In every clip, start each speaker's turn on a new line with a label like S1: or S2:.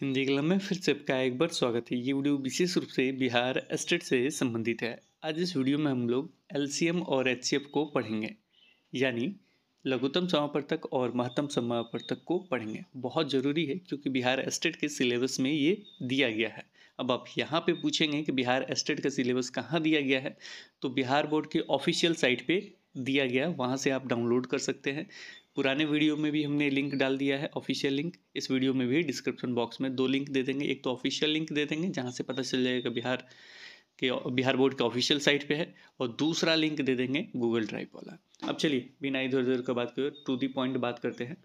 S1: हिंदी कलम में फिर से आपका एक बार स्वागत है ये वीडियो विशेष रूप से बिहार स्टेट से संबंधित है आज इस वीडियो में हम लोग एल और एच को पढ़ेंगे यानी लघुतम समापर्तक और महत्तम समापर्तक को पढ़ेंगे बहुत ज़रूरी है क्योंकि बिहार स्टेट के सिलेबस में ये दिया गया है अब आप यहाँ पे पूछेंगे कि बिहार स्टेट का सिलेबस कहाँ दिया गया है तो बिहार बोर्ड के ऑफिशियल साइट पे दिया गया वहाँ से आप डाउनलोड कर सकते हैं पुराने वीडियो में भी हमने लिंक डाल दिया है ऑफिशियल लिंक इस वीडियो में भी डिस्क्रिप्शन बॉक्स में दो लिंक दे देंगे एक तो ऑफिशियल लिंक दे देंगे जहाँ से पता चल जाएगा बिहार के बिहार बोर्ड के ऑफिशियल साइट पे है और दूसरा लिंक दे देंगे गूगल ड्राइव वाला अब चलिए बिना इधर उधर का बात करो टू दी पॉइंट बात करते हैं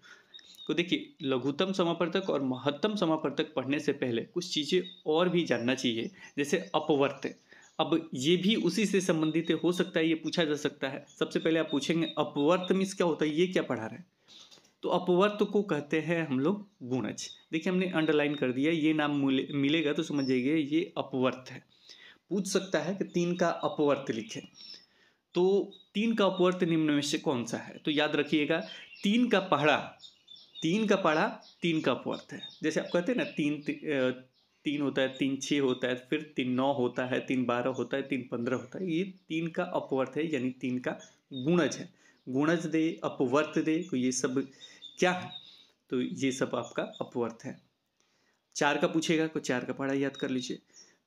S1: तो देखिए लघुतम समापर्तक और महत्तम समापर्तक पढ़ने से पहले कुछ चीज़ें और भी जानना चाहिए जैसे अपवर्त अब ये भी उसी से संबंधित हो सकता है ये पूछा जा सकता है सबसे पहले आप पूछेंगे अपवर्त मीन्स क्या होता है ये क्या पढ़ा रहे हैं तो अपवर्त को कहते हैं हम लोग गुणज देखिए हमने अंडरलाइन कर दिया ये नाम मिलेगा तो समझ जाइए ये अपवर्त है पूछ सकता है कि तीन का अपवर्त लिखे तो तीन का अपवर्त निम्न में से कौन सा है तो याद रखिएगा तीन का पहाड़ा तीन का पहाड़ा तीन का अपवर्त है जैसे आप कहते हैं ना तीन तीन होता है तीन छः होता है फिर तीन नौ होता है तीन बारह होता है तीन पंद्रह होता है ये तीन का अपवर्त है यानी तीन का गुणज है गुणज दे अपवर्त दे तो ये सब क्या है तो ये सब आपका अपवर्त है चार का पूछेगा तो चार का पढ़ा याद कर लीजिए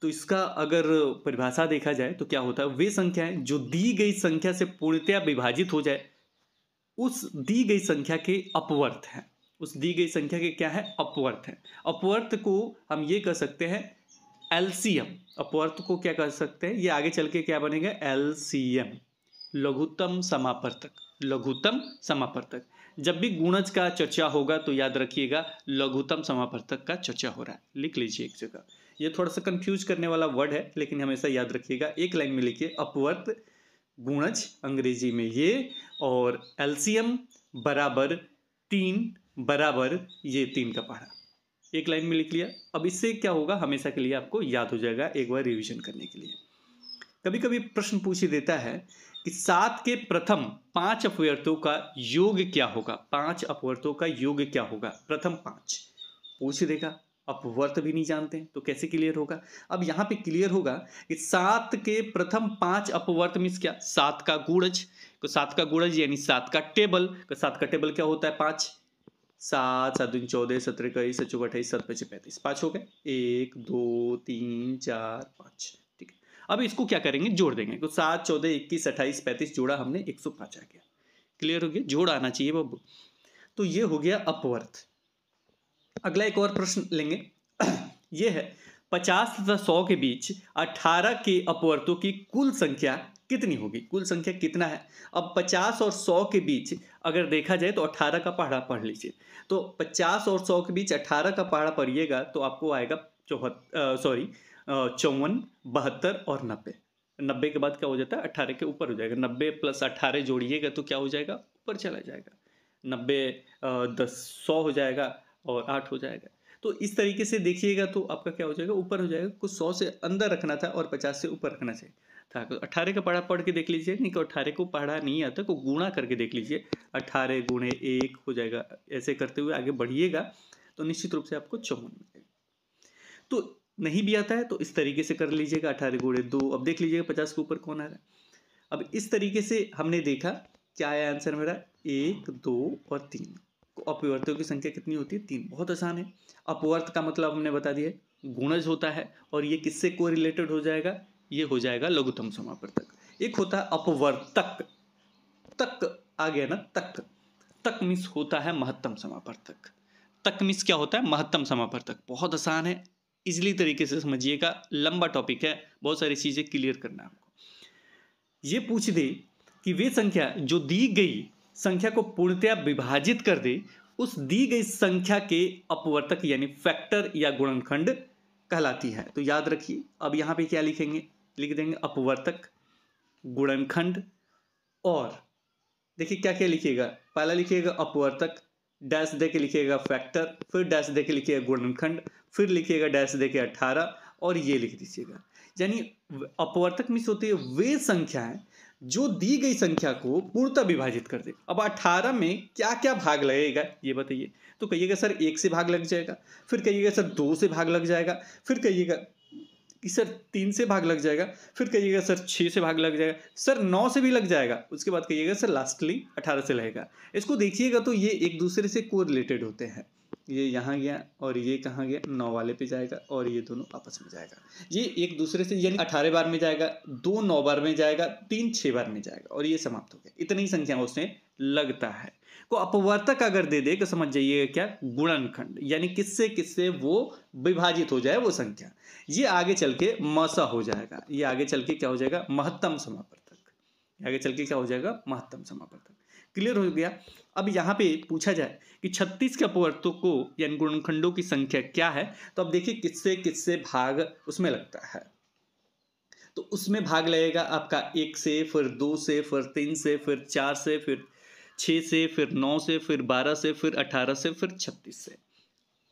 S1: तो इसका अगर परिभाषा देखा जाए तो क्या होता है वे संख्याएं जो दी गई संख्या से पूर्णतया विभाजित हो जाए उस दी गई संख्या के अपवर्त हैं उस दी गई संख्या के क्या है अपवर्थ है अपवर्थ को हम ये कह सकते हैं एलसीएम अपवर्थ को क्या कह सकते हैं ये आगे चल के क्या बनेगा एलसीएम लघुतम समापर्तक लघुतम समापर्तक जब भी गुणज का चर्चा होगा तो याद रखिएगा लघुतम समापर्तक का चर्चा हो रहा है लिख लीजिए एक जगह ये थोड़ा सा कंफ्यूज करने वाला वर्ड है लेकिन हमेशा याद रखिएगा एक लाइन में लिखिए अपवर्त गुणज अंग्रेजी में ये और एल्सियम बराबर तीन बराबर ये तीन का पहाड़ा एक लाइन में लिख लिया अब इससे क्या होगा हमेशा के लिए आपको याद हो जाएगा एक बार रिवीजन करने के लिए कभी कभी प्रश्न पूछ देता है कि सात के प्रथम पांच अपवर्तों का योग क्या होगा पांच अपवर्तों का योग क्या होगा प्रथम पांच पूछ देगा अपवर्त भी नहीं जानते तो कैसे क्लियर होगा अब यहाँ पे क्लियर होगा कि सात के प्रथम पांच अपवर्त मीन्स क्या सात का गुणज तो सात का गुणज यानी सात का टेबल तो सात का टेबल क्या होता है पांच सात सात दिन चौदह सत्रह इक्कीस सचुक अट्ठाईस सत पच्चीस पैंतीस पाँच हो गए एक दो तीन चार पाँच ठीक है अब इसको क्या करेंगे जोड़ देंगे तो सात चौदह इक्कीस अट्ठाईस पैंतीस जोड़ा हमने एक सौ पाँच आ गया क्लियर हो गया जोड़ आना चाहिए बाबू तो ये हो गया अपवर्थ अगला एक और प्रश्न लेंगे ये है पचास तथा सौ के बीच अठारह के अपवर्तों की कुल संख्या कितनी होगी कुल संख्या कितना है अब 50 और 100 के बीच अगर देखा जाए तो 18 का पहाड़ा पढ़ लीजिए तो 50 और 100 के बीच 18 का पहाड़ा पढ़िएगा तो आपको आएगा चौहत्तर सॉरी चौवन बहत्तर और नब्बे नब्बे के बाद क्या हो जाता है अट्ठारह के ऊपर हो जाएगा नब्बे प्लस अट्ठारह जोड़िएगा तो क्या हो जाएगा ऊपर चला जाएगा नब्बे दस सौ हो जाएगा और आठ हो जाएगा तो इस तरीके से देखिएगा तो आपका क्या हो जाएगा ऊपर हो जाएगा कुछ सौ से अंदर रखना था और पचास से ऊपर रखना चाहिए था अठारह का पढ़ा पढ़ के देख लीजिए नहीं तो अठारह को पढ़ा नहीं आता को गुणा करके देख लीजिए अठारह गुणे एक हो जाएगा ऐसे करते हुए आगे बढ़िएगा तो निश्चित रूप से आपको चौवन मिलेगा तो नहीं भी आता है तो इस तरीके से कर लीजिएगा अठारह गुणे दो अब देख लीजिएगा पचास के ऊपर कौन आ रहा है अब इस तरीके से हमने देखा क्या आया आंसर मेरा एक दो और तीन अपवर्तों की संख्या कितनी होती है तीन बहुत आसान है अपवर्त का मतलब हमने बता दिया गुणज होता है और ये किससे को हो जाएगा ये हो जाएगा लघुतम समापवर्तक एक होता है अपवर्तक तक आ गया ना तक तक मिस होता है महत्तम समापवर्तक तक मिस क्या होता है महत्तम समापवर्तक बहुत आसान है इजली तरीके से समझिएगा लंबा टॉपिक है बहुत सारी चीज़ें क्लियर करना है आपको ये पूछ दे कि वे संख्या जो दी गई संख्या को पूर्णतया विभाजित कर दे उस दी गई संख्या के अपवर्तक यानी फैक्टर या गुणनखंड कहलाती है तो याद रखिए अब यहां पे क्या लिखेंगे लिख देंगे अपवर्तक गुणनखंड और देखिए क्या क्या लिखिएगा पहला लिखिएगा अपवर्तक डैश दे के लिखिएगा फैक्टर फिर डैश दे के लिखिएगा गुणनखंड फिर लिखिएगा डैश दे के अट्ठारह और ये लिख दीजिएगा यानी अपवर्तक मिस होती है वे संख्याएं जो दी गई संख्या को पूर्णता विभाजित कर दे अब 18 में क्या क्या भाग लगेगा ये बताइए तो कहिएगा सर एक से भाग लग जाएगा फिर कहिएगा सर दो से भाग लग जाएगा फिर कहिएगा कि सर तीन से भाग लग जाएगा फिर कहिएगा सर छः से भाग लग जाएगा सर नौ से भी लग जाएगा उसके बाद कहिएगा सर लास्टली अठारह से लगेगा इसको देखिएगा तो ये एक दूसरे से को रिलेटेड होते हैं ये यहाँ गया और ये कहाँ गया नौ वाले पे जाएगा और ये दोनों आपस में जाएगा ये एक दूसरे से यानी अठारह बार में जाएगा दो नौ बार में जाएगा तीन छः बार में जाएगा और ये समाप्त हो गया इतनी संख्या उसने लगता है को अपवर्तक अगर दे दे तो समझ जाइएगा क्या गुणनखंड यानी किससे किससे वो विभाजित हो जाए वो संख्या ये आगे चल के मसा हो जाएगा ये आगे चल के क्या हो जाएगा महत्तम समापर्तक आगे चल के क्या हो जाएगा महत्तम समापर्तक क्लियर हो गया अब यहाँ पे पूछा जाए कि 36 के अपवर्तों को यानी गुणनखंडों की संख्या क्या है तो अब देखिए किससे किससे भाग उसमें लगता है तो उसमें भाग लगेगा आपका एक से फिर दो से फिर तीन से फिर चार से फिर छः से फिर नौ से फिर बारह से फिर अठारह से फिर छत्तीस से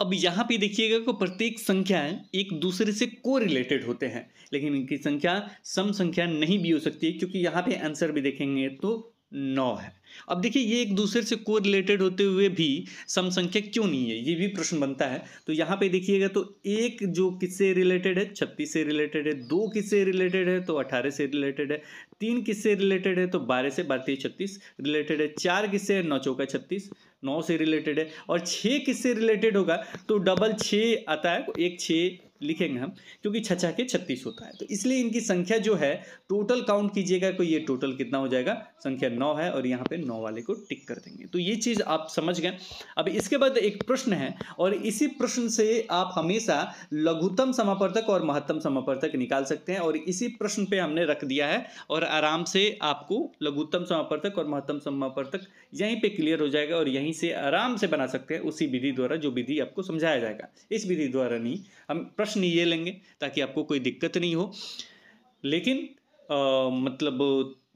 S1: अब यहाँ पे देखिएगा कि प्रत्येक संख्या एक दूसरे से को रिलेटेड होते हैं लेकिन इनकी संख्या सम संख्या नहीं भी हो सकती क्योंकि यहाँ पे आंसर भी देखेंगे तो नौ है अब देखिए ये एक दूसरे से को रिलेटेड होते हुए भी समसंख्यक क्यों नहीं है ये भी प्रश्न बनता है तो यहाँ पे देखिएगा तो एक जो किससे रिलेटेड है छत्तीस से रिलेटेड है दो किससे रिलेटेड है तो अठारह से रिलेटेड है तीन किससे रिलेटेड है तो बारह से भारतीय छत्तीस रिलेटेड है चार किससे है नौ चौका छत्तीस नौ से रिलेटेड है और छः किससे रिलेटेड होगा तो डबल छः आता है एक छः लिखेंगे हम क्योंकि छछा के छत्तीस होता है तो इसलिए इनकी संख्या जो है टोटल काउंट कीजिएगा कोई तो ये टोटल कितना हो जाएगा संख्या नौ है और यहाँ पे नौ वाले को टिक कर देंगे तो ये चीज़ आप समझ गए अब इसके बाद एक प्रश्न है और इसी प्रश्न से आप हमेशा लघुतम समापर्तक और महत्तम समापर्तक निकाल सकते हैं और इसी प्रश्न पर हमने रख दिया है और आराम से आपको लघुतम समापर्तक और महत्तम समापर्तक यहीं पे क्लियर हो जाएगा और यहीं से आराम से बना सकते हैं उसी विधि द्वारा जो विधि आपको समझाया जाएगा इस विधि द्वारा नहीं हम प्रश्न ये लेंगे ताकि आपको कोई दिक्कत नहीं हो लेकिन आ, मतलब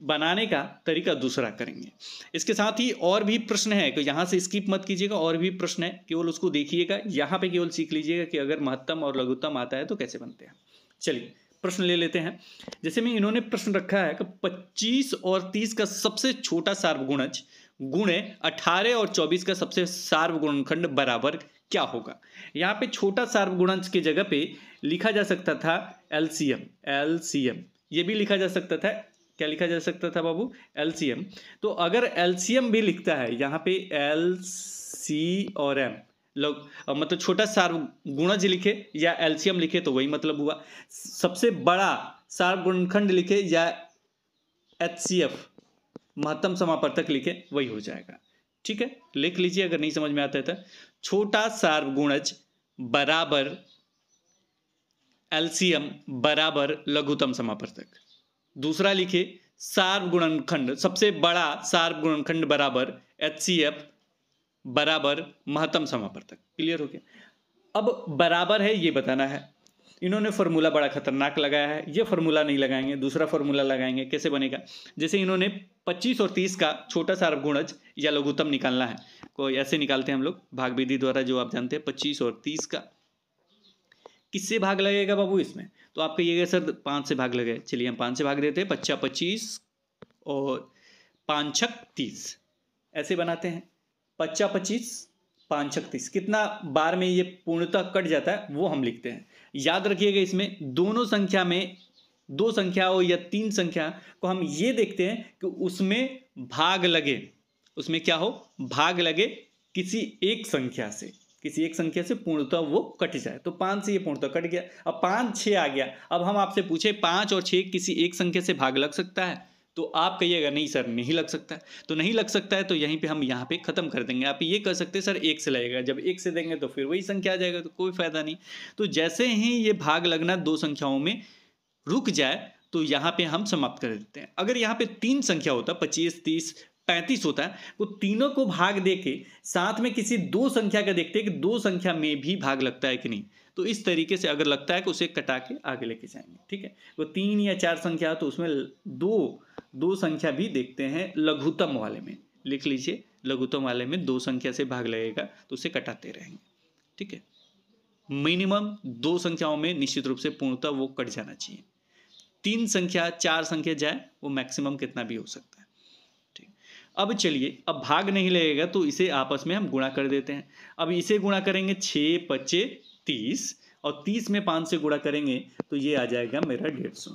S1: बनाने का तरीका दूसरा करेंगे इसके साथ ही और भी प्रश्न है कि तो यहाँ से स्किप मत कीजिएगा और भी प्रश्न है केवल उसको देखिएगा यहाँ पे केवल सीख लीजिएगा कि अगर महत्तम और लघुत्तम आता है तो कैसे बनते हैं चलिए प्रश्न ले लेते हैं जैसे में इन्होंने प्रश्न रखा है कि 25 और 30 का सबसे छोटा सार्वगुणज गुणे अठारह और चौबीस का सबसे सार्वगुणखंड बराबर क्या होगा यहाँ पे छोटा सार्वगुणांश की जगह पे लिखा जा सकता था एलसीएम एलसीएम ये भी लिखा जा सकता था क्या लिखा जा सकता था बाबू एलसीएम तो अगर एलसीएम भी लिखता है यहाँ पे एल सी और एम लोग मतलब छोटा सार्वगुणज लिखे या एलसीएम लिखे तो वही मतलब हुआ सबसे बड़ा सार्वगुणखंड लिखे या एच सी एफ महत्तम समापर तक लिखे वही हो जाएगा ठीक है लिख लीजिए अगर नहीं समझ में आता है तो छोटा सार्वगुणज बराबर एलसीएम बराबर लघुतम समापर तक दूसरा लिखे सार्वगुणनखंड सबसे बड़ा सार्वगुणनखंड बराबर एच सी एफ बराबर महत्तम समापर तक क्लियर हो गया अब बराबर है ये बताना है इन्होंने फार्मूला बड़ा खतरनाक लगाया है ये फार्मूला नहीं लगाएंगे दूसरा फार्मूला लगाएंगे कैसे बनेगा जैसे इन्होंने 25 और 30 का छोटा सा गुणज या लघुतम निकालना है कोई ऐसे निकालते हैं हम लोग भाग विधि द्वारा जो आप जानते हैं पच्चीस और तीस का किससे भाग लगेगा बाबू इसमें तो आप कहिएगा सर पाँच से भाग लगे चलिए हम पाँच से भाग देते हैं पच्चा पच्चीस और पाँच छक तीस ऐसे बनाते हैं पच्चा पच्चीस पाँच छत्तीस कितना बार में ये पूर्णतः कट जाता है वो हम लिखते हैं याद रखिएगा इसमें दोनों संख्या में दो संख्या हो या तीन संख्या को हम ये देखते हैं कि उसमें भाग लगे उसमें क्या हो भाग लगे किसी एक संख्या से किसी एक संख्या से पूर्णतः वो कट जाए तो पाँच से ये पूर्णतः कट गया अब पाँच छः आ गया अब हम आपसे पूछे पाँच और छः किसी एक संख्या से भाग लग सकता है तो आप कहिएगा नहीं सर नहीं लग सकता तो नहीं लग सकता है तो यहीं पे हम यहाँ पे ख़त्म कर देंगे आप ये कर सकते सर एक से लगेगा जब एक से देंगे तो फिर वही संख्या आ जाएगा तो कोई फ़ायदा नहीं तो जैसे ही ये भाग लगना दो संख्याओं में रुक जाए तो यहाँ पे हम समाप्त कर देते हैं अगर यहाँ पे तीन संख्या होता पच्चीस तीस पैंतीस होता है तो तीनों को भाग दे के साथ में किसी दो संख्या का देखते हैं कि दो संख्या में भी भाग लगता है कि नहीं तो इस तरीके से अगर लगता है कि उसे कटा के आगे लेके जाएंगे ठीक है वो तीन या चार संख्या तो उसमें दो दो संख्या भी देखते हैं लघुतम वाले में लिख लीजिए लघुतम वाले में दो संख्या से भाग लगेगा तो उसे कटाते रहेंगे ठीक है मिनिमम दो संख्याओं में निश्चित रूप से पूर्णतः वो कट जाना चाहिए तीन संख्या चार संख्या जाए वो मैक्सिमम कितना भी हो सकता है ठीक अब चलिए अब भाग नहीं लगेगा तो इसे आपस में हम गुणा कर देते हैं अब इसे गुणा करेंगे छः पच्चे तीस और तीस में पाँच से गुड़ा करेंगे तो ये आ जाएगा मेरा डेढ़ सौ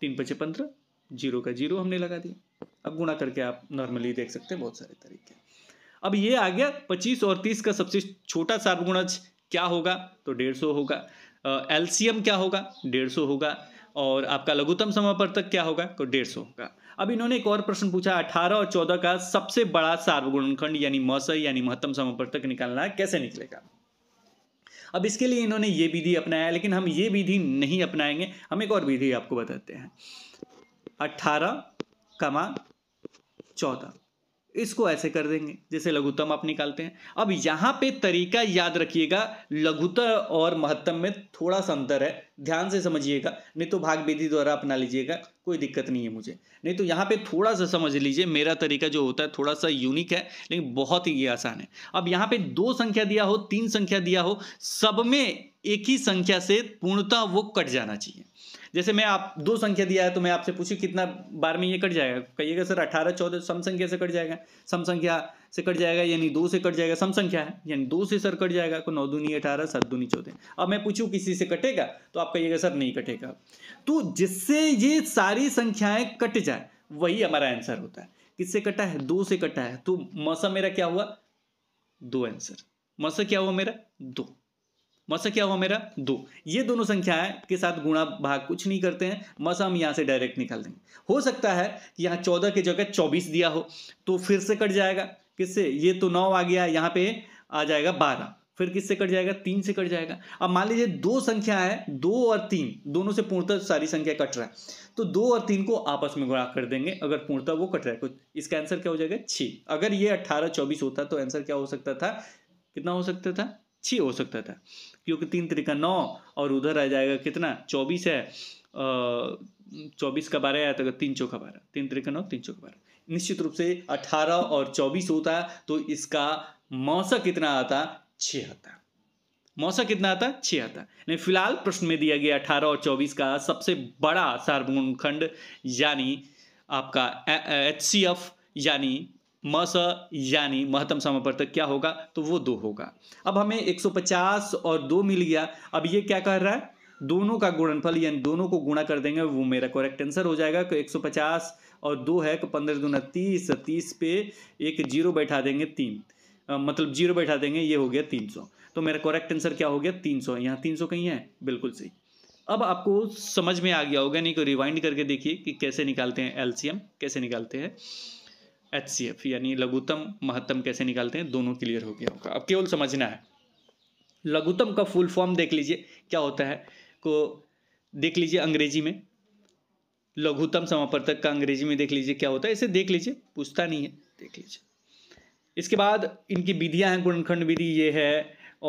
S1: तीन पचे पंद्रह जीरो का जीरो हमने लगा दिया अब गुणा करके आप नॉर्मली देख सकते हैं बहुत सारे तरीके अब ये आ गया पच्चीस और तीस का सबसे छोटा सार्वगुणज क्या होगा तो डेढ़ सौ होगा एलसीएम क्या होगा डेढ़ सौ होगा और आपका लघुतम समापर्तक क्या होगा तो डेढ़ सौ होगा अब इन्होंने एक और प्रश्न पूछा अठारह और चौदह का सबसे बड़ा सार्वगुणखंड यानी मौसर यानी महत्तम समापर्तक निकालना है कैसे निकलेगा अब इसके लिए इन्होंने ये विधि अपनाया लेकिन हम ये विधि नहीं अपनाएंगे हम एक और विधि आपको बताते हैं अट्ठारह कमा चौदह इसको ऐसे कर देंगे जैसे लघुतम आप निकालते हैं अब यहाँ पे तरीका याद रखिएगा लघुतम और महत्तम में थोड़ा सा अंतर है ध्यान से समझिएगा नहीं तो भाग विधि द्वारा अपना लीजिएगा कोई दिक्कत नहीं है मुझे नहीं तो यहाँ पे थोड़ा सा समझ लीजिए मेरा तरीका जो होता है थोड़ा सा यूनिक है लेकिन बहुत ही आसान है अब यहाँ पे दो संख्या दिया हो तीन संख्या दिया हो सब में एक ही संख्या से पूर्णतः वो कट जाना चाहिए जैसे मैं आप दो संख्या दिया है तो मैं आपसे पूछू कितना बार में ये कट जाएगा कहिएगा सर अठारह चौदह सम संख्या से कट जाएगा सम संख्या से कट जाएगा यानी दो से कट जाएगा सम संख्या है यानी दो से सर कट जाएगा को तो नौ दूनी अठारह सात दूनी चौदह अब मैं पूछू किसी से कटेगा तो आप कहिएगा सर नहीं कटेगा तो जिससे ये सारी संख्याएं कट जाए वही हमारा आंसर होता है किससे कटा है दो से कटा है तो मसा मेरा क्या हुआ दो आंसर मसा क्या हुआ मेरा दो मसा क्या हुआ मेरा दो ये दोनों है के साथ गुणा भाग कुछ नहीं करते हैं मसा हम यहाँ से डायरेक्ट निकाल देंगे हो सकता है कि यहाँ चौदह की जगह चौबीस दिया हो तो फिर से कट जाएगा किससे ये तो नौ आ गया यहाँ पे आ जाएगा बारह फिर किससे कट जाएगा तीन से कट जाएगा अब मान लीजिए दो संख्या है दो और तीन दोनों से पूर्णतः सारी संख्या कट रहा है तो दो और तीन को आपस में गुणा कर देंगे अगर पूर्णतः वो कट रहा है कुछ इसका आंसर क्या हो जाएगा छ अगर ये अट्ठारह चौबीस होता तो आंसर क्या हो सकता था कितना हो सकता था छ हो सकता था क्योंकि तीन तरीका नौ और उधर आ जाएगा कितना चौबीस है चौबीस का बारह आया था तो तीन चौका बारह तीन तरीका नौ तीन चौका बारह निश्चित रूप से अठारह और चौबीस होता तो इसका मौसा कितना आता छः आता मौसा कितना आता छः आता नहीं फिलहाल प्रश्न में दिया गया अठारह और चौबीस का सबसे बड़ा सार्वभौम खंड यानी आपका एच सी एफ यानी म स यानी महत्तम समापवर्तक क्या होगा तो वो दो होगा अब हमें 150 और दो मिल गया अब ये क्या कर रहा है दोनों का गुणनफल यानी दोनों को गुणा कर देंगे वो मेरा करेक्ट आंसर हो जाएगा कि 150 और दो है कि पंद्रह गुना तीस तीस पे एक जीरो बैठा देंगे तीन मतलब जीरो बैठा देंगे ये हो गया तीन सौ तो मेरा करेक्ट आंसर क्या हो गया तीन सौ यहाँ तीन सौ कहीं है बिल्कुल सही अब आपको समझ में आ गया होगा नहीं को तो रिवाइंड करके देखिए कि कैसे निकालते हैं एलसीएम कैसे निकालते हैं एच सी एफ यानी लघुतम महत्तम कैसे निकालते हैं दोनों क्लियर हो गया होगा अब केवल समझना है लघुतम का फुल फॉर्म देख लीजिए क्या होता है को देख लीजिए अंग्रेजी में लघुतम समापर्तक का अंग्रेजी में देख लीजिए क्या होता है इसे देख लीजिए पूछता नहीं है देख लीजिए इसके बाद इनकी विधियां हैं गुणखंड विधि ये है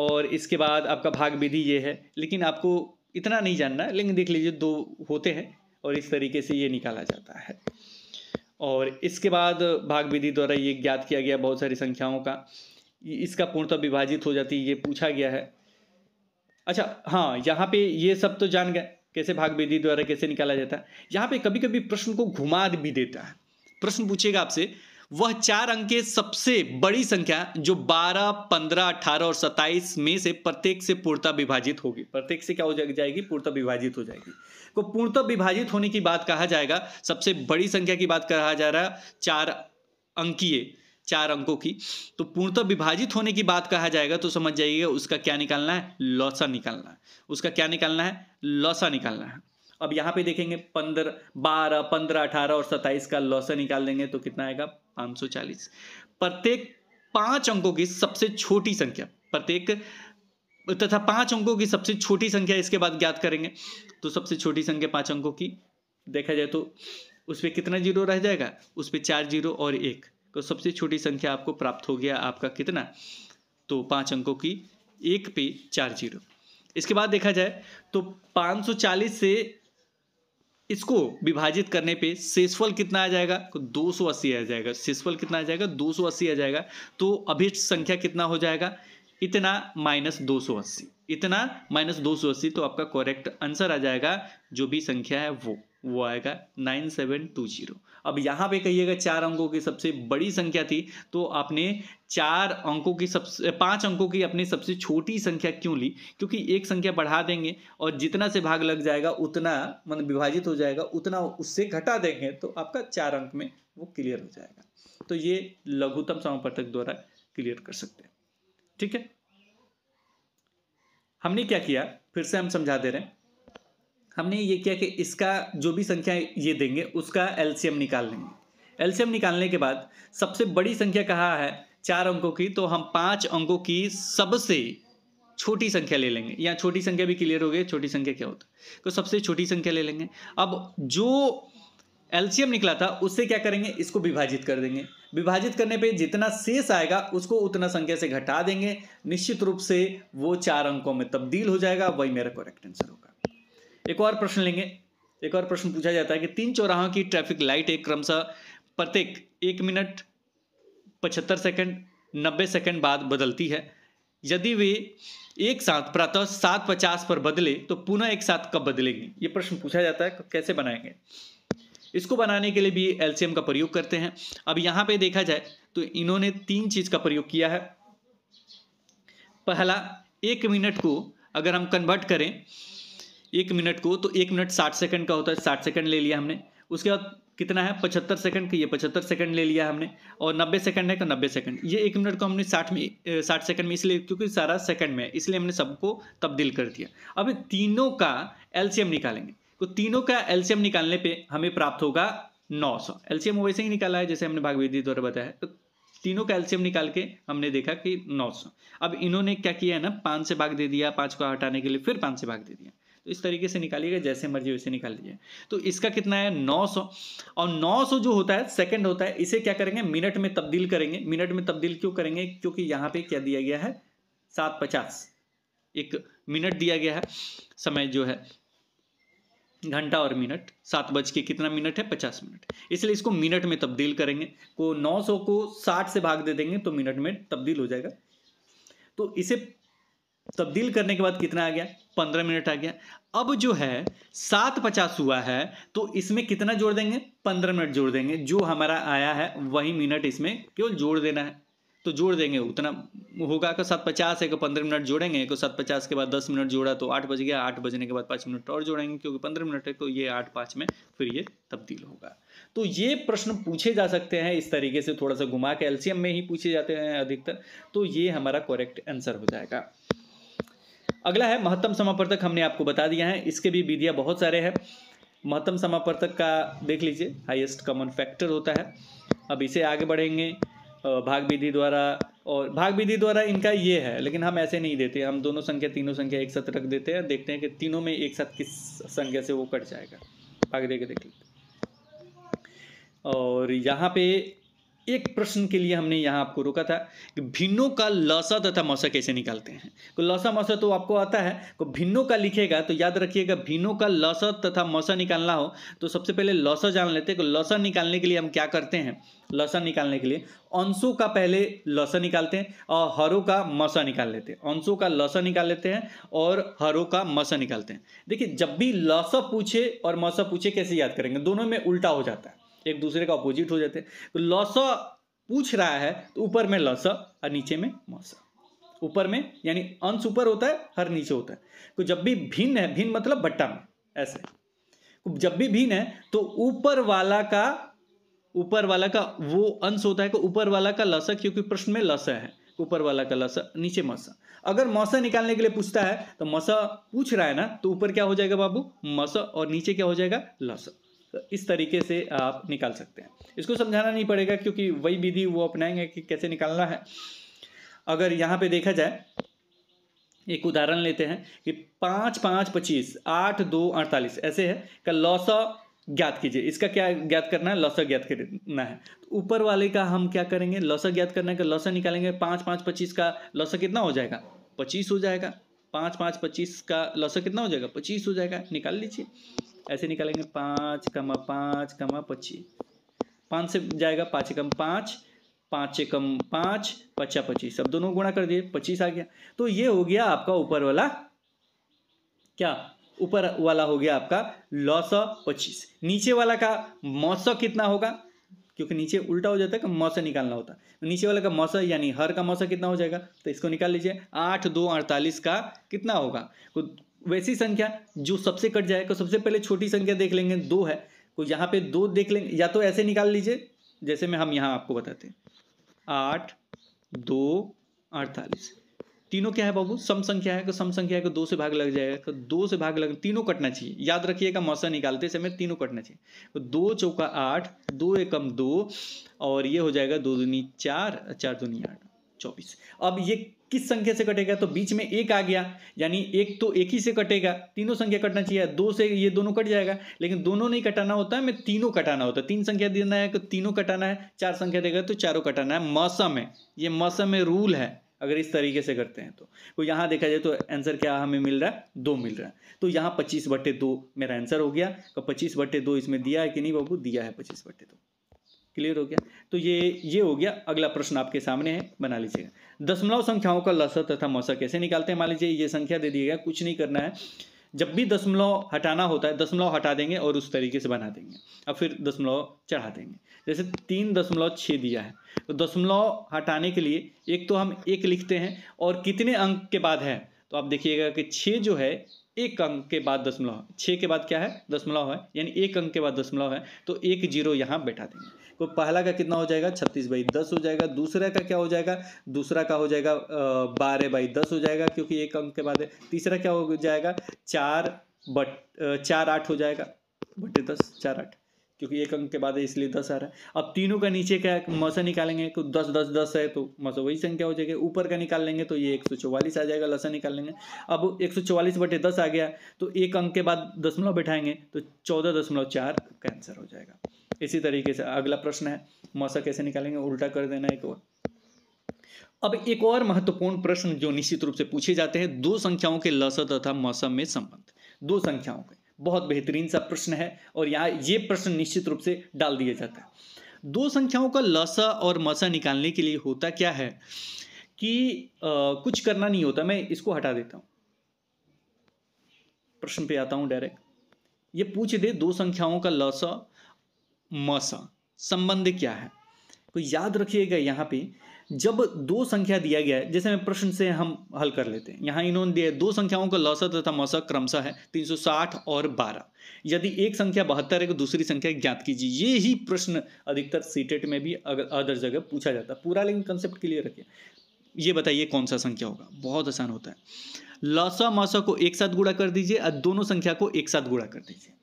S1: और इसके बाद आपका भाग विधि ये है लेकिन आपको इतना नहीं जानना है लेकिन देख लीजिए दो होते हैं और इस तरीके से ये निकाला जाता है और इसके बाद भाग विधि द्वारा ये ज्ञात किया गया बहुत सारी संख्याओं का इसका पूर्णतः विभाजित हो जाती है ये पूछा गया है अच्छा हाँ यहाँ पे ये सब तो जान गए कैसे भाग विधि द्वारा कैसे निकाला जाता है यहाँ पे कभी कभी प्रश्न को घुमा भी देता है प्रश्न पूछेगा आपसे वह चार अंक के सबसे बड़ी संख्या जो 12, 15, 18 और 27 में से प्रत्येक से पूर्णता विभाजित होगी प्रत्येक से क्या हो जाएगी पूर्णता विभाजित हो जाएगी को पूर्णतः विभाजित होने की बात कहा जाएगा सबसे बड़ी संख्या की बात कहा जा रहा है चार अंकीय चार अंकों की तो पूर्णतः विभाजित होने की बात कहा जाएगा तो समझ जाइएगा उसका क्या निकालना है लौसा निकालना है उसका क्या निकालना है लौसा निकालना है अब यहाँ पे देखेंगे पंद्रह बारह पंद्रह अठारह और सत्ताईस का लौसा निकाल देंगे तो कितना आएगा पाँच सौ चालीस प्रत्येक पांच अंकों की सबसे छोटी संख्या प्रत्येक तथा पांच अंकों की सबसे छोटी संख्या इसके बाद ज्ञात करेंगे तो सबसे छोटी संख्या पांच अंकों की देखा जाए तो उस पर कितना जीरो रह जाएगा उस पर चार जीरो और एक तो सबसे छोटी संख्या आपको प्राप्त हो गया आपका कितना तो पांच अंकों की एक पे चार जीरो इसके बाद देखा जाए तो 540 से इसको विभाजित करने पे शेषफल कितना आ जाएगा तो अस्सी आ जाएगा शेषफल कितना आ जाएगा अस्सी आ जाएगा तो अभी संख्या कितना हो जाएगा इतना माइनस दो सौ अस्सी इतना माइनस दो सौ अस्सी तो आपका करेक्ट आंसर आ जाएगा जो भी संख्या है वो वो आएगा नाइन सेवन टू जीरो अब यहाँ पे कहिएगा चार अंकों की सबसे बड़ी संख्या थी तो आपने चार अंकों की सबसे पांच अंकों की अपनी सबसे छोटी संख्या क्यों ली क्योंकि एक संख्या बढ़ा देंगे और जितना से भाग लग जाएगा उतना मतलब विभाजित हो जाएगा उतना उससे घटा देंगे तो आपका चार अंक में वो क्लियर हो जाएगा तो ये लघुतम समापर्तक द्वारा क्लियर कर सकते हैं ठीक है हमने क्या किया फिर से हम समझा दे रहे हैं हमने ये किया कि इसका जो भी संख्या ये देंगे उसका एलसीएम निकाल लेंगे एलसीएम निकालने के बाद सबसे बड़ी संख्या कहा है चार अंकों की तो हम पांच अंकों की सबसे छोटी संख्या ले लेंगे या छोटी संख्या भी क्लियर हो गई छोटी संख्या क्या होता है तो सबसे छोटी संख्या ले लेंगे अब जो एल्शियम निकला था उससे क्या करेंगे इसको विभाजित कर देंगे विभाजित करने पे जितना शेष आएगा उसको उतना संख्या से घटा देंगे निश्चित रूप से वो चार अंकों में तब्दील हो जाएगा वही मेरा करेक्ट आंसर होगा एक और प्रश्न लेंगे एक और प्रश्न पूछा जाता है कि तीन चौराहों की ट्रैफिक लाइट एक क्रमशः प्रत्येक एक मिनट पचहत्तर सेकंड नब्बे सेकंड बाद बदलती है यदि वे एक साथ प्रातः सात पचास पर बदले तो पुनः एक साथ कब बदलेंगे ये प्रश्न पूछा जाता है कैसे बनाएंगे इसको बनाने के लिए भी एल्शियम का प्रयोग करते हैं अब यहाँ पे देखा जाए तो इन्होंने तीन चीज़ का प्रयोग किया है पहला एक मिनट को अगर हम कन्वर्ट करें एक मिनट को तो एक मिनट साठ सेकंड का होता है साठ सेकंड ले लिया हमने उसके बाद कितना है पचहत्तर सेकंड का ये पचहत्तर सेकंड ले लिया हमने और नब्बे सेकंड है तो नब्बे सेकंड ये एक मिनट को हमने साठ में साठ सेकंड में इसलिए क्योंकि सारा सेकंड में है इसलिए हमने सबको तब्दील कर दिया अब तीनों का एल्शियम निकालेंगे तो तीनों का एल्सियम निकालने पे हमें प्राप्त होगा 900 एल्सियम वैसे ही निकाला है जैसे हमने भागवेदी द्वारा बताया तो तीनों का एल्सियम निकाल के हमने देखा कि 900 अब इन्होंने क्या किया है ना पाँच से भाग दे दिया पाँच को हटाने के लिए फिर पाँच से भाग दे दिया तो इस तरीके से निकालिएगा जैसे मर्जी वैसे निकाल लीजिए तो इसका कितना है 900 और 900 जो होता है सेकंड होता है इसे क्या करेंगे मिनट में तब्दील करेंगे मिनट में तब्दील क्यों करेंगे क्योंकि यहाँ पे क्या दिया गया है सात पचास एक मिनट दिया गया है समय जो है घंटा और मिनट सात बज के कितना मिनट है पचास मिनट इसलिए इसको मिनट में तब्दील करेंगे को नौ सौ को साठ से भाग दे देंगे तो मिनट में तब्दील हो जाएगा तो इसे तब्दील करने के बाद कितना आ गया पंद्रह मिनट आ गया अब जो है सात पचास हुआ है तो इसमें कितना जोड़ देंगे पंद्रह मिनट जोड़ देंगे जो हमारा आया है वही मिनट इसमें केवल जोड़ देना है तो जोड़ देंगे उतना होगा के सात पचास है को पंद्रह मिनट जोड़ेंगे को सात पचास के बाद दस मिनट जोड़ा तो आठ बज गया आठ बजने के बाद पाँच मिनट और जोड़ेंगे क्योंकि पंद्रह मिनट है तो ये आठ पाँच में फिर ये तब्दील होगा तो ये प्रश्न पूछे जा सकते हैं इस तरीके से थोड़ा सा घुमा के एल्सियम में ही पूछे जाते हैं अधिकतर तो ये हमारा करेक्ट आंसर हो जाएगा अगला है महत्तम समापर्तक हमने आपको बता दिया है इसके भी विधियाँ बहुत सारे हैं महत्तम समापर्तक का देख लीजिए हाइएस्ट कॉमन फैक्टर होता है अब इसे आगे बढ़ेंगे भाग विधि द्वारा और भाग विधि द्वारा इनका ये है लेकिन हम ऐसे नहीं देते हम दोनों संख्या तीनों संख्या एक साथ रख देते हैं देखते हैं कि तीनों में एक साथ किस संख्या से वो कट जाएगा भाग दे देख लेते और यहाँ पे एक प्रश्न के लिए हमने यहाँ आपको रोका था कि भिन्नों का लसा तथा मौसा कैसे निकालते हैं तो लसा मौसा तो आपको आता है को भिन्नों का लिखेगा तो याद रखिएगा भिन्नों का लसा तथा मौसा निकालना हो तो सबसे पहले लसा जान लेते हैं कि लसा निकालने के लिए हम क्या करते हैं लसा निकालने के लिए अंशों का पहले लसा निकालते हैं और हरों का मसा निकाल लेते हैं अंशों का लसा निकाल लेते हैं और हरों का मसा निकालते हैं देखिए जब भी लसा पूछे और मौसा पूछे कैसे याद करेंगे दोनों में उल्टा हो जाता है एक दूसरे का अपोजिट हो जाते हैं तो लॉस पूछ रहा है तो ऊपर में लस और नीचे में मौस ऊपर में यानी अंश ऊपर होता है हर नीचे होता है तो जब भी भिन्न है भिन्न मतलब भट्टा में ऐसे तो जब भी भिन्न है तो ऊपर वाला का ऊपर वाला का वो अंश होता है ऊपर वाला का लस क्योंकि प्रश्न में लस है ऊपर वाला का लस नीचे मस अगर मौसा निकालने के लिए पूछता है तो मस पूछ रहा है ना तो ऊपर क्या हो जाएगा बाबू मस और नीचे क्या हो जाएगा लस इस तरीके से आप निकाल सकते हैं इसको समझाना नहीं पड़ेगा क्योंकि वही विधि वो अपनाएंगे कि कैसे निकालना है अगर यहाँ पे देखा जाए एक उदाहरण लेते हैं कि पाँच पाँच पच्चीस आठ दो अड़तालीस ऐसे है का लौसा ज्ञात कीजिए इसका क्या ज्ञात करना है लौसा ज्ञात करना है तो ऊपर तो वाले का हम क्या करेंगे लौसा ज्ञात करने का लौसा निकालेंगे पाँच पाँच पच्चीस का लौसा कितना हो जाएगा पच्चीस हो जाएगा पाँच पाँच पच्चीस का लसा कितना हो जाएगा पच्चीस हो जाएगा निकाल लीजिए ऐसे निकालेंगे पाँच कमा पाँच कमा पच्चीस पाँच से जाएगा पाँच कम पाँच पाँच कम पाँच पच्चा पच्चीस अब दोनों गुणा कर दिए पच्चीस आ गया तो ये हो गया आपका ऊपर वाला क्या ऊपर वाला हो गया आपका लॉ सौ पच्चीस नीचे वाला का मौसौ कितना होगा क्योंकि नीचे उल्टा हो जाता है म से निकालना होता है तो नीचे वाले का मौसा यानी हर का मौसा कितना हो जाएगा तो इसको निकाल लीजिए आठ दो अड़तालीस का कितना होगा तो वैसी संख्या जो सबसे कट जाएगा सबसे पहले छोटी संख्या देख लेंगे दो है को तो यहाँ पे दो देख लेंगे या तो ऐसे निकाल लीजिए जैसे मैं हम यहाँ आपको बताते हैं आठ दो अड़तालीस तीनों क्या है बाबू सम संख्या है तो सम संख्या है दो से भाग लग जाएगा तो दो से भाग लग तीनों कटना चाहिए याद रखिएगा मौसम निकालते समय तीनों कटना चाहिए तो दो चौका आठ दो एकम दो और ये हो जाएगा दो दूनी चार चार दूनी आठ चौबीस अब ये किस संख्या से कटेगा तो बीच में एक आ गया यानी एक तो एक ही से कटेगा तीनों संख्या कटना चाहिए दो से ये दोनों कट जाएगा लेकिन दोनों नहीं कटाना होता है मैं तीनों कटाना होता है तीन संख्या देना है तो तीनों कटाना है चार संख्या देगा तो चारों कटाना है मौसम है ये मौसम में रूल है अगर इस तरीके से करते हैं तो तो यहाँ देखा जाए तो आंसर क्या हमें मिल रहा है दो मिल रहा है तो यहाँ पच्चीस बटे दो मेरा आंसर हो गया तो पच्चीस बटे दो इसमें दिया है कि नहीं बाबू दिया है पच्चीस बटे दो क्लियर हो गया तो ये ये हो गया अगला प्रश्न आपके सामने है बना लीजिएगा दशमलव संख्याओं का लसत तथा मौसा कैसे निकालते हैं मान लीजिए ये संख्या दे दी कुछ नहीं करना है जब भी दशमलव हटाना होता है दशमलव हटा देंगे और उस तरीके से बना देंगे अब फिर दशमलव चढ़ा देंगे जैसे तीन दशमलव छः दिया है तो दशमलव हटाने के लिए एक तो हम एक लिखते हैं और कितने अंक के बाद है तो आप देखिएगा कि छः जो है एक अंक के बाद दशमलव छः के बाद क्या है दशमलव है यानी एक अंक के बाद दशमलव है तो एक जीरो यहाँ बैठा देंगे तो पहला का कितना हो जाएगा छत्तीस बाई दस हो जाएगा दूसरा का क्या हो जाएगा दूसरा का हो जाएगा बारह बाई दस हो जाएगा क्योंकि एक अंक के बाद है तीसरा क्या हो जाएगा चार बट चार आठ हो जाएगा बटे दस चार आठ क्योंकि एक अंक के बाद है इसलिए दस आ रहा है अब तीनों का नीचे क्या मसा निकालेंगे तो दस दस दस है तो मसा वही संख्या हो जाएगी ऊपर का निकाल लेंगे तो ये एक सौ चौवालीस आ जाएगा लसा निकाल लेंगे अब एक सौ चौवालीस बटे दस आ गया तो एक अंक के बाद दशमलव बैठाएंगे तो चौदह दशमलव चार का आंसर हो जाएगा इसी तरीके से अगला प्रश्न है मौसा कैसे निकालेंगे उल्टा कर देना एक और अब एक और महत्वपूर्ण प्रश्न जो निश्चित रूप से पूछे जाते हैं दो संख्याओं के लस तथा मौसम में संबंध दो संख्याओं के बहुत बेहतरीन सा प्रश्न है और यहाँ ये प्रश्न निश्चित रूप से डाल दिया जाता है दो संख्याओं का लसा और मसा निकालने के लिए होता क्या है कि आ, कुछ करना नहीं होता मैं इसको हटा देता हूं प्रश्न पे आता हूं डायरेक्ट ये पूछ दे दो संख्याओं का लसा मस संबंध क्या है तो याद रखिएगा यहाँ पे जब दो संख्या दिया गया है जैसे मैं प्रश्न से हम हल कर लेते हैं यहाँ इन्होंने दिया दो संख्याओं का लस तथा मस क्रमशः है 360 और 12 यदि एक संख्या बहत्तर है तो दूसरी संख्या ज्ञात कीजिए ये ही प्रश्न अधिकतर सीटेट e में भी अगर अदर जगह पूछा जाता है पूरा लेकिन कंसेप्ट क्लियर रखिए ये बताइए कौन सा संख्या होगा बहुत आसान होता है लस मस को एक साथ गुड़ा कर दीजिए और दोनों संख्या को एक साथ गुड़ा कर दीजिए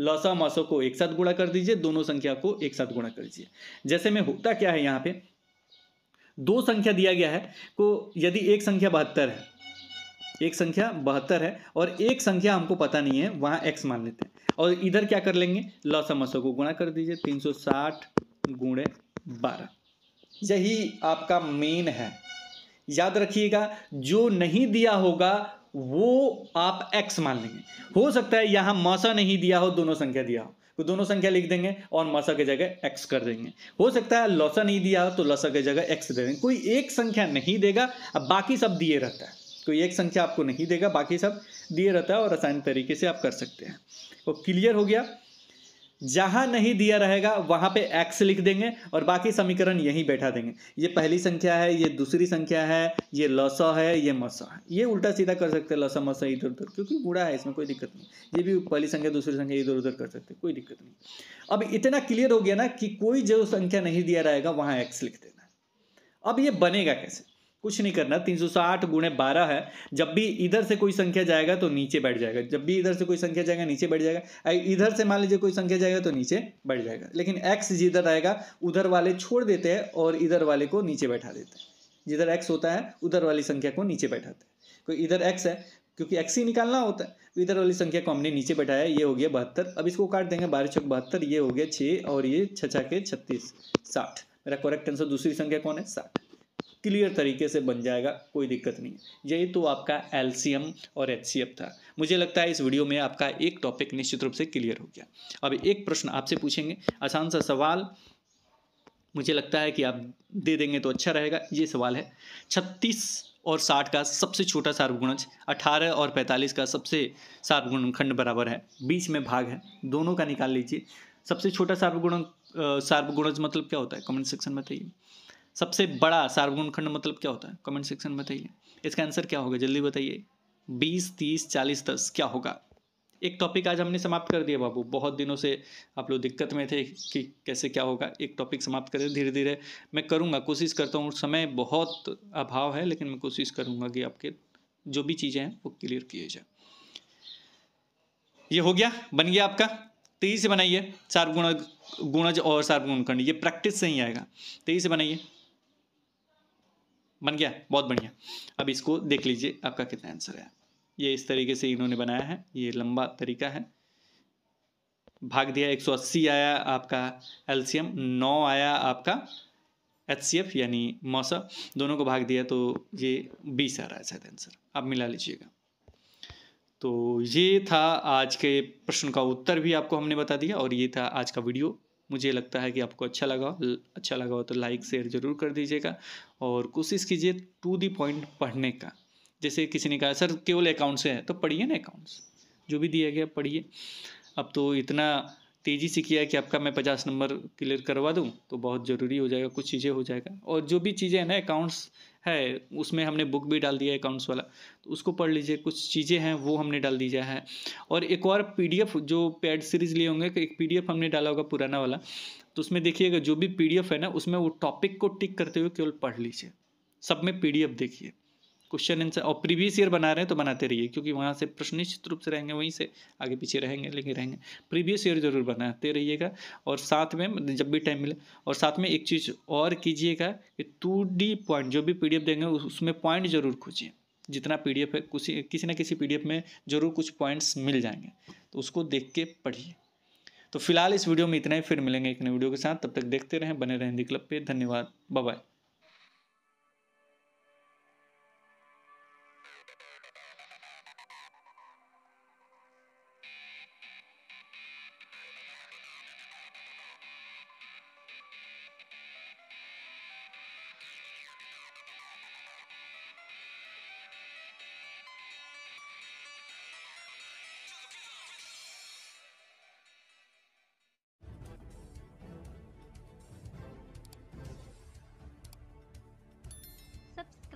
S1: लसा मसो को एक साथ गुणा कर दीजिए दोनों संख्या को एक साथ गुणा कर दीजिए जैसे में होता क्या है यहाँ पे दो संख्या दिया गया है को यदि एक संख्या बहत्तर है एक संख्या बहत्तर है और एक संख्या हमको पता नहीं है वहाँ एक्स मान लेते हैं और इधर क्या कर लेंगे लौसा मसो को गुणा कर दीजिए तीन सौ साठ गुणे बारह यही आपका मेन है याद रखिएगा जो नहीं दिया होगा वो आप एक्स मान लेंगे हो सकता है यहां मसा नहीं दिया हो दोनों संख्या दिया हो तो दोनों संख्या लिख देंगे और मसा की जगह एक्स कर देंगे हो सकता है लसा नहीं दिया हो तो लसा की जगह x दे देंगे कोई एक संख्या नहीं देगा अब बाकी सब दिए रहता है कोई एक संख्या आपको नहीं देगा बाकी सब दिए रहता है और आसान तरीके से आप कर सकते हैं वो तो क्लियर हो गया जहां नहीं दिया रहेगा वहां पे x लिख देंगे और बाकी समीकरण यहीं बैठा देंगे ये पहली संख्या है ये दूसरी संख्या है ये लस है ये मस है ये उल्टा सीधा कर सकते हैं लस मस इधर उधर क्योंकि बूढ़ा है इसमें कोई दिक्कत नहीं ये भी पहली संख्या दूसरी संख्या इधर उधर कर सकते कोई दिक्कत नहीं अब इतना क्लियर हो गया ना कि कोई जो संख्या नहीं दिया रहेगा वहां एक्स लिख देना अब ये बनेगा कैसे कुछ नहीं करना 360 सौ साठ गुणे बारह है जब भी इधर से कोई संख्या जाएगा तो नीचे बैठ जाएगा जब भी इधर से कोई संख्या जाएगा नीचे बैठ जाएगा इधर से मान लीजिए कोई संख्या जाएगा तो नीचे बैठ जाएगा लेकिन एक्स जिधर आएगा उधर वाले छोड़ देते हैं और इधर वाले को नीचे बैठा देते हैं जिधर एक्स होता है उधर वाली संख्या को नीचे बैठाते हैं कोई तो इधर एक्स है क्योंकि एक्स ही निकालना होता है तो इधर वाली संख्या को हमने नीचे बैठाया ये हो गया बहत्तर अब इसको काट देंगे बारह चौक बहत्तर ये हो गया छः और ये छछा के छत्तीस साठ मेरा करेक्ट आंसर दूसरी संख्या कौन है साठ क्लियर तरीके से बन जाएगा कोई दिक्कत नहीं यही तो आपका एल और एच था मुझे लगता है इस वीडियो में आपका एक टॉपिक निश्चित रूप से क्लियर हो गया अब एक प्रश्न आपसे पूछेंगे आसान सा सवाल मुझे लगता है कि आप दे देंगे तो अच्छा रहेगा ये सवाल है छत्तीस और साठ का सबसे छोटा सार्वगुणज अठारह और पैंतालीस का सबसे खंड बराबर है बीच में भाग है दोनों का निकाल लीजिए सबसे छोटा सार्वगुण सार्वगुणज मतलब क्या होता है कमेंट सेक्शन में बताइए सबसे बड़ा सार्वगुण खंड मतलब क्या होता है कमेंट सेक्शन में बताइए इसका आंसर क्या होगा जल्दी बताइए बीस तीस चालीस दस क्या होगा एक टॉपिक आज हमने समाप्त कर दिया बाबू बहुत दिनों से आप लोग दिक्कत में थे कि कैसे क्या होगा एक टॉपिक समाप्त करें धीरे धीरे मैं करूँगा कोशिश करता हूँ समय बहुत अभाव है लेकिन मैं कोशिश करूँगा कि आपके जो भी चीज़ें हैं वो क्लियर किए जाए ये हो गया बन गया आपका तेजी से बनाइए सार्वगुण गुणज और सार्वगुण खंड ये प्रैक्टिस से ही आएगा तेजी से बनाइए बन गया बहुत बढ़िया अब इसको देख लीजिए आपका कितना आंसर है ये इस तरीके से इन्होंने बनाया है ये लंबा तरीका है भाग दिया 180 आया आपका एलसीएम 9 आया आपका एच यानी मौसा दोनों को भाग दिया तो ये बीस आ रहा है शायद आंसर आप मिला लीजिएगा तो ये था आज के प्रश्न का उत्तर भी आपको हमने बता दिया और ये था आज का वीडियो मुझे लगता है कि आपको अच्छा लगा अच्छा लगा हो तो लाइक शेयर ज़रूर कर दीजिएगा और कोशिश कीजिए टू दी पॉइंट पढ़ने का जैसे किसी ने कहा सर केवल अकाउंट्स हैं है तो पढ़िए ना अकाउंट्स जो भी दिया गया पढ़िए अब तो इतना तेज़ी से किया है कि आपका मैं पचास नंबर क्लियर करवा दूँ तो बहुत ज़रूरी हो जाएगा कुछ चीज़ें हो जाएगा और जो भी चीज़ें हैं ना अकाउंट्स है उसमें हमने बुक भी डाल दिया है अकाउंट्स वाला तो उसको पढ़ लीजिए कुछ चीज़ें हैं वो हमने डाल दिया है और एक और पीडीएफ जो पैड सीरीज लिए होंगे एक पीडीएफ हमने डाला होगा पुराना वाला तो उसमें देखिएगा जो भी पीडीएफ है ना उसमें वो टॉपिक को टिक करते हुए केवल पढ़ लीजिए सब में पीडीएफ देखिए क्वेश्चन आंसर और प्रीवियस ईयर बना रहे हैं तो बनाते रहिए क्योंकि वहाँ से प्रश्न निश्चित रूप से रहेंगे वहीं से आगे पीछे रहेंगे लेकिन रहेंगे प्रीवियस ईयर जरूर बनाते रहिएगा और साथ में जब भी टाइम मिले और साथ में एक चीज़ और कीजिएगा कि टू डी पॉइंट जो भी पी देंगे उसमें पॉइंट जरूर खोजिए जितना पी है किसी किसी न किसी पी में ज़रूर कुछ पॉइंट्स मिल जाएंगे तो उसको देख के पढ़िए तो फिलहाल इस वीडियो में इतना ही फिर मिलेंगे एक नए वीडियो के साथ तब तक देखते रहें बने रहें हिंदी क्लब पे धन्यवाद बाय